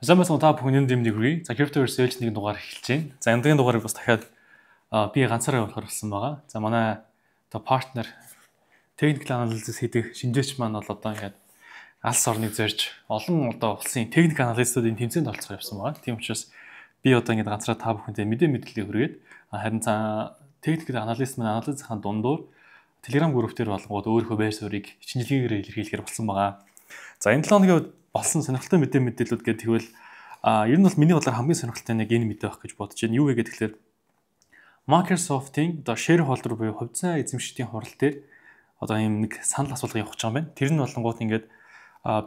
Замаас та бүхэн энэ дэмнийг хүргэе. За Cryptoverse Age нэг дугаар эхэлж байна. За энэ дугаарыг бас дахиад би ганцаараа болохоор болсон байгаа. За манай одоо партнер technical analysis хийдэг шинжээч маань бол одоо ингээд алс орныг зорж олон одоо улсын техник аналистуудын тэмцээнд оролцох явсан байгаа. Тийм учраас би одоо ингээд ганцаараа та бүхэндээ мэдээ мэдлийг хүргээд харин за техникэл аналист маань анализын дундуур Telegram гүрүүп дээр болгоод өөрийнхөө байр суурийг шинжилгээгээр илэрхийлэхээр болсон байгаа. За энэ 7 өдрийн олсон сонирхолтой мэдээ мэдээлүүд гэдэг тэгвэл а ер нь бол миний бодлоор хамгийн сонирхолтой нэг энэ мэдээ байх гэж бодож байна. Юу вэ гэхээр Microsoft-ийн одоо shareholder буюу хувьцаа эзэмшигчдийн хурал дээр одоо ийм нэг санал асуулга явуулж байгаа юм байна. Тэр нь болонгууд ингээд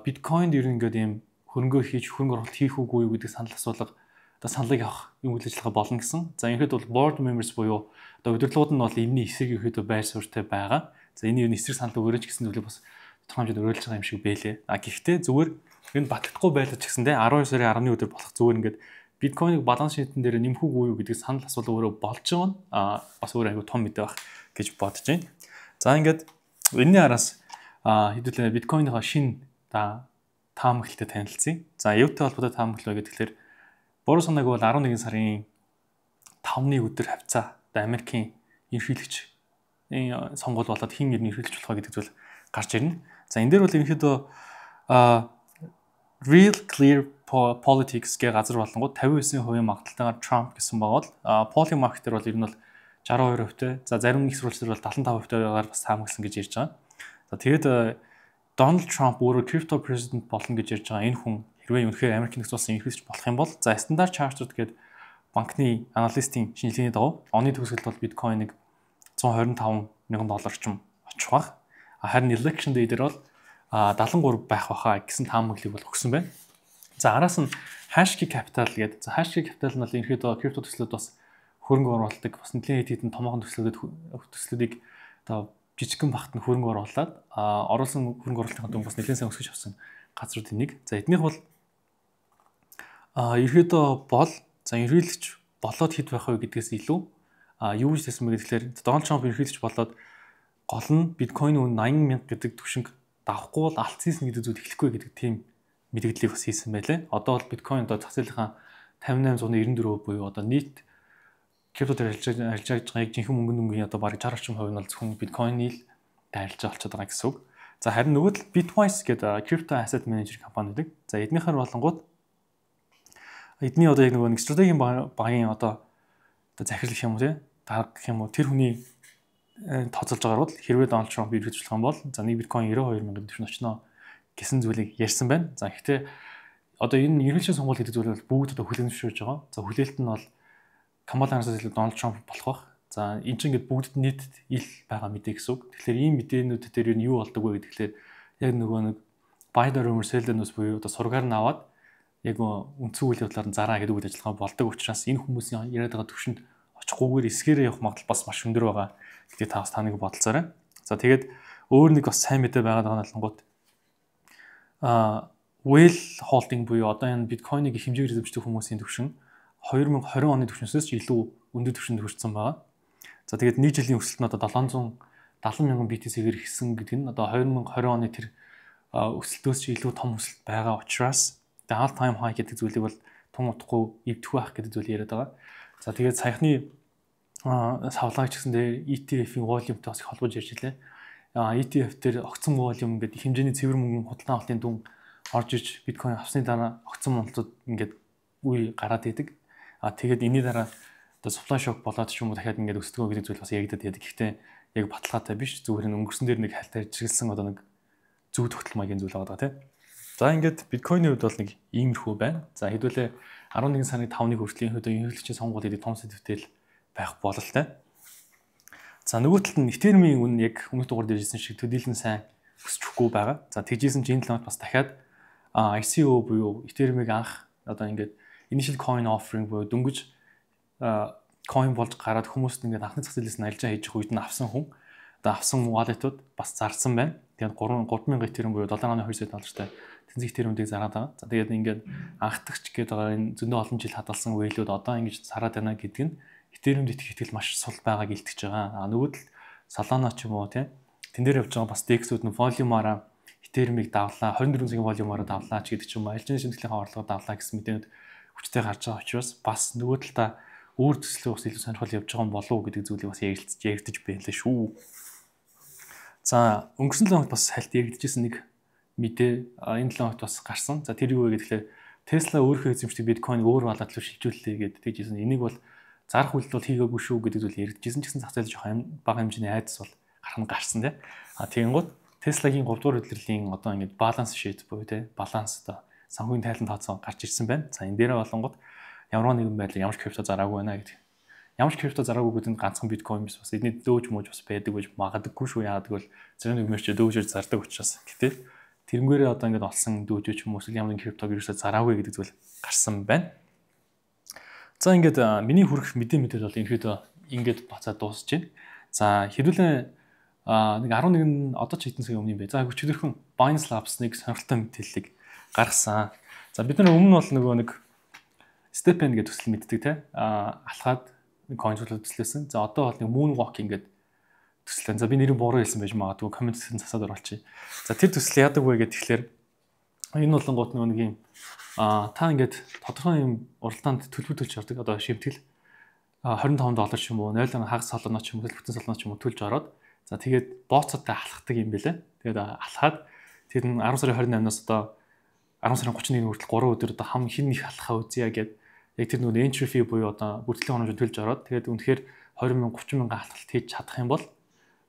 биткойнд ер нь ингээд ийм хөрөнгө хийж хөрөнгө оруулалт хийх үгүй юу гэдэг санал асуулга одоо саналыг авах юм үйл ажиллагаа болно гэсэн. За ингээд бол board members буюу одоо удирдлагууд нь бол энэний эсрэг ерөөдөө байр суурьтай байгаа. За энэ юу эсрэг санал өгөрөөч гэсэн зүйлийг бас тодорхой хэмжээнд өрөөлж байгаа юм шиг бэлээ. А гэхдээ зүгээр энэ батлахгүй байлаа ч гэсэн те 12 сарын 10-ны өдөр болох зүгээр ингээд биткойныг баланс шийдэн дээр нэмэх үгүй юу гэдэг санал асуул өөрөө болж байгаа нь а бас өөр айгу том мэдээ баг гэж бодож байна. За ингээд энэний араас хэдүүлээ биткойныхоо шин та таамаглалтай танилцъя. За евтэй холбоотой таамаглал вэ гэхэлэр буруу санааг бол 11 сарын 5-ны өдөр хавцаа одоо Америкийн ерөнхийлөгч э, сонгуул болоод хин ирнэ ерөнхийлж болох гэдэг зүйл гарч ирнэ. За энэ дээр бол ерөнхийдөө а Real Clear Politics гэх газар болонгууд 59% магадaltaгаар Trump гэсэн байгаад polling market-ээр бол ер нь бол 62%-тэй. За зарим нэг сурвалжлал бол 75%-тэй байгаар бас таамагласан гэж ярьж байгаа. За тэгээд Donald Trump өөрөө crypto president болно гэж ярьж байгаа энэ хүн хэрвээ үнэхээр Америк нэгдсэн улсын ерөнхийлөгч болох юм бол за стандарт chartered гэдэг банкны аналистийн шинжилгээний дагуу оны төгсгөлд бол биткойн нэг 125 мянган доллар ч юм очих баг. Харин election day дээр бол 73 байх баха гэсэн таамаглалыг бол өгсөн байна. За араас нь Hashkey Capital гэдэг. За Hashkey Capital нь бол ерөнхийдөө крипто төслүүд бас хөрөнгө оруулдаг. Бас нэлийн хэд хэдэн томоохон төслүүдэд төслүүдийг одоо жижигхэн багт нь хөрөнгө оруулад оруулсан хөрөнгө оруулалтын дүн бас нэлээд сайн өсөж авсан газруудын нэг. За эднийх бол ерөөдөө бол за ерөөлөгч болоод хэд байх вэ гэдгээс илүү юу гэж хэлсэн бэ гэхээр Donald Trump ерөөлөгч болоод гол нь биткойн үн 80 мянга гэдэг түвшинг давхгүй бол алдсан гэдэг зүйл эхлэхгүй гэдэг тийм мэдээллийг бас хийсэн байлээ. Одоо бол биткойн одоо зах зээлийнхаа 58.94% буюу одоо нийт крипто төр ажиллаж байгааг жинхэнэ мөнгөнд мөнгөний одоо бараг 60 орчим хувь нь бол зөвхөн биткойныг дайрлж олцоод байгаа гэсэн үг. За харин нөгөө тал Bitwise гэдэг крипто asset manager компани байдаг. За эднийхэр болонгууд эдний одоо яг нөгөө нэг стратегийн багийн одоо захирал гэх юм уу тий дарга гэх юм уу тэр хүний тооцолж байгаа бол хэрвээ Donald Trump иргэжлэх юм бол за нэг биткойн 92000 төгрөнд очно гэсэн зүйлийг ярьсан байна. За гэхдээ одоо энэ ерөнхий сонгуул гэдэг зүйл бол бүгд одоо хүлээмжшүүлж байгаа. За хүлээлт нь бол Камала Харрисаас илүү Donald Trump болох бах. За эн чинь ингээд бүгд нийт ил байгаа мэдээ гэсэн үг. Тэгэхээр ийм мэдээнүүд дээр юу болдог вэ гэхэлэр яг нөгөө нэг Biden Mercedes-Benz буюу одоо сургаар нь аваад яг үндсэн үйл явдлаар нь зараа гэдэг үйл ажиллагаа болдог учраас энэ хүмүүсийн яриад байгаа төвшөнд авчгүйгээр эсгээрээ явах магадлал бас маш өндөр байгаа. Гэтэ та бас таныг бодолцоорой. За тэгээд өөр нэг бас сайн мэдээ байгаад байгаа нь алангууд а Whale Holding буюу одоо энэ биткойныг хэмжээгээр эзэмшдэг хүмүүсийн төвшин 2020 оны төвшнөөс ч илүү өндөр төвшөнд хүрсэн байгаа. За тэгээд нэг жилийн өсөлт нь одоо 770 мянган BTC-гээр ихсэн гэдэг нь одоо 2020 оны тэр өсөлтөөс ч илүү том өсөлт байгаа учраас the all time high гэдэг зүйлийг бол тун утахгүй эвдэхгүй байх гэдэг зүйл яриад байгаа. За тэгээд саяхны савлгаач гэсэн дээр ETF-ийн volume-тэй бас их холбож ярьж илээ. ETF дээр огцон volume гэдэг хэмжээний цэвэр мөнгөний худалдан авалтын дүн орж иж биткойн авсны дараа огцон монголцод ингээд үе гараад идэг. А тэгээд энэний дараа одоо supply shock болоод ч юм уу дахиад ингээд өсдгөө гэдэг зүйл бас яригадаад байдаг. Гэхдээ яг баталгаатай биш. Зүгээр нь өнгөрсөн дээр нэг хальтаар чиглэсэн одоо нэг зөв тогтол маягийн зүйл байгаа даа тийм. За ингээд биткойны хувьд бол нэг иймэрхүү байна. За хэдүүлээ 11 сарын 5-ны хүртлийн хөдөө ерөнхийлөгчийн сонгуулийн том сэдвтэл байх бололтой. За нөгөө талд нь нефтэрмийн үн яг өмнөх дугаар дээр хэлсэн шиг төдийлэн сайн өсчихгүй байгаа. За тэгжсэн чинь энэ талд бас дахиад ICO буюу Ethereum-ыг анх одоо ингээд initial coin offering буюу дөнгөж coin болж гараад хүмүүст ингээд анхны зах зээлээс нь альжаа хийж хүйд нь авсан хүн одоо авсан wallet-ууд бас зарсан байна. Тэгээд 3 3000 Ethereum буюу 7.2 сая доллартай тэнцэх Ethereum-ыг зараад байгаа. За тэгээд ингээд анхдагч гээд байгаа энэ зөндөө олон жил хадгалсан whale-ууд одоо ингэж зараад байна гэдэг нь Ethereum-д итгэх итгэл маш сул байгааг илтгэж байгаа. А нөгөө тал Solana ч юм уу тийм тэн дээр явж байгаа бас DEX-үүд нь volume-аараа Ethereum-ыг давлаа, 24 цагийн volume-аараа давлаа ч гэдэг ч юм уу. Альжин шимтгэлийн орлого давлаа гэсэн мэдээнүүд хүчтэй гарч байгаа учраас бас нөгөө талдаа өөр төслөө бас илүү сонирхол явж байгаа болов уу гэдэг зүйлийг бас ярилцж яригдж байна лээ шүү. За өнгөрсөн 7 хоногт бас хальт яригдчихсэн нэг мэдээ энэ 7 хоногт бас гарсан. За тэр юу вэ гэхлээр Tesla өөрөө эзэмшдэг биткойн өөр болоод л шилжүүллээ гэдэг тэгжсэн. Энийг бол зарах үйлдэл бол хийгээгүй шүү гэдэг зүйл яригдчихсэн ч гэсэн зах зээл жоохон бага хэмжээний айдас бол гарах нь гарсан тий. А тэгэнгүүт Tesla-гийн 3 дугаар удирдлийн одоо ингэ баланс шийд буюу тий баланс одоо санхүүгийн тайлан тооцоо гарч ирсэн байна. За энэ дээрээ болонгод ямар нэгэн байдлаар ямар ч крипто зараагүй байна гэдэг. Ямар ч крипто зараагүй гэдэг нь ганцхан биткойн биш бас эдний дөөж мөөж бас байдаг гэж магадгүй шүү яадаг бол зэрэг нэг мөрч дөөжөөр зардаг учраас гэтэл тэрнгээрээ одоо ингэ олсон дөөжөч хүмүүс ямар нэгэн криптог ерөөсөө зараагүй гэдэг зүйл гарсан байна. За ингээд миний хүрэх мэдээ мэдээд бол ерөөдөө ингээд бацаа дуусчихэв. За хэрвэлэн нэг 11 одоо ч хэдэн сарын өмнө юм бэ. За хүчөлөрхөн Binance Labs-ыг сонирхолтой мэдээллийг гаргасан. За бид нар өмнө бол нөгөө нэг Stepend гэдэг төсөл мэддэг те. А алхаад coin-д төслөөсөн. За одоо бол нэг Moonwalking гэдэг төсөл. За би нэрийг буруу хэлсэн байж магадгүй. Comment-д засаад оруулчих. За тэр төсөл яадаг вэ гэхээр тэгэхээр Энэ болонгууд нэг юм аа та ингээд тодорхой юм уралдаанд төлбөр төлж ордог. Одоо шимтгэл 25 доллар ч юм уу, 0 хагас солоно ч юм уу, бүтэн солоно ч юм уу төлж ороод за тэгээд бооцоотой алхахдаг юм бэлээ. Тэгээд алхаад тэр нь 10 сарын 28-наас одоо 10 сарын 31 хүртэл 3 өдөр одоо хам хин их алхахаа үзье гэд яг тэр нөгөө entry fee буюу одоо бүртгэлийн хоног төлж ороод тэгээд үнэхээр 20 мянга 30 мянга халталт хийж чадах юм бол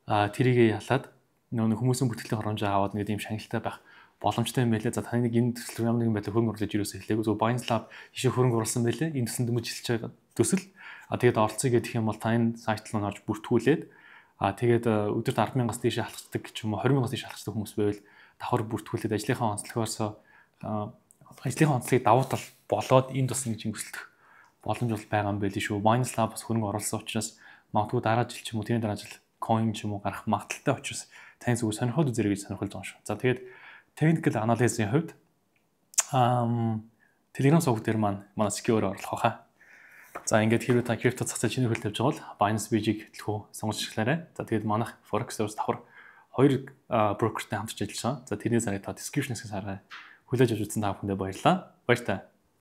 тэрийгээ ялаад нөгөө хүмүүсийн бүртгэлийн хоног аваад нэг юм шангалтай байх боломжтой юм байлээ. За таны нэг энэ төсөл ямар нэгэн байдлаар хөрөнгө оруулж юусоо хэлээгүй. Зөв Binance Lab жишээ хөрөнгө оруулсан байлээ. Энэ төсөнд мөж хэлж байгаа төсөл. А тэгээд оролцъё гэх юм бол таны сайтлын орж бүртгүүлээд а тэгээд э, өдөрт 100000-аас дээш алхацдаг ч юм уу 20000-аас дээш алхацдаг хүмүүс байвал давхар бүртгүүлээд ажлынхаа онцлогоосоо ажлынхаа онцлогийг давуу тал болоод энд тусна гэж ингэсэлдэх боломж бол байгаа юм байл шүү. Binance Lab бас хөрөнгө оруулсан учраас магадгүй дараа жил ч юм уу тэрний дараа жил coin ч юм уу гарах магадaltaй учраас тань зүгээр сонирхоод үзэрэй гэж сонирхолж байгаа шүү. За тэгээд technical analysis-ийн хувьд ам Telegram сувг дээр маань манай secure орлох хаа. За ингээд хэрвээ та крипто зах зээл шинэ хөл тавьж байгаа бол Binance Bridge-ийг төлхөө сонгож эхлээрэй. За тэгээд манайх Forex Service давхар хоёр брокертэй хамтарч ажиллаж байгаа. За тэрний зарыг та description-ээс хараа хүлээж авч үзсэн та бүхэндээ баярлалаа. Баяр таа.